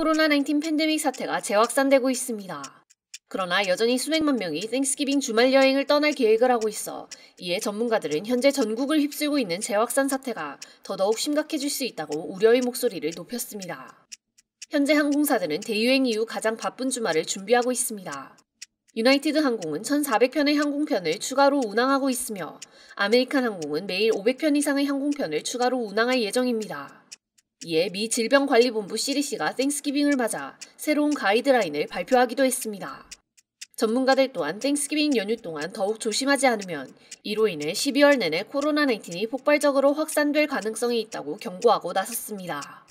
코로나19 팬데믹 사태가 재확산되고 있습니다. 그러나 여전히 수백만 명이 땡스기빙 주말 여행을 떠날 계획을 하고 있어 이에 전문가들은 현재 전국을 휩쓸고 있는 재확산 사태가 더더욱 심각해질 수 있다고 우려의 목소리를 높였습니다. 현재 항공사들은 대유행 이후 가장 바쁜 주말을 준비하고 있습니다. 유나이티드 항공은 1,400편의 항공편을 추가로 운항하고 있으며 아메리칸 항공은 매일 500편 이상의 항공편을 추가로 운항할 예정입니다. 이에 예, 미 질병관리본부 CDC가 땡스기빙을 맞아 새로운 가이드라인을 발표하기도 했습니다. 전문가들 또한 땡스기빙 연휴 동안 더욱 조심하지 않으면 이로 인해 12월 내내 코로나19이 폭발적으로 확산될 가능성이 있다고 경고하고 나섰습니다.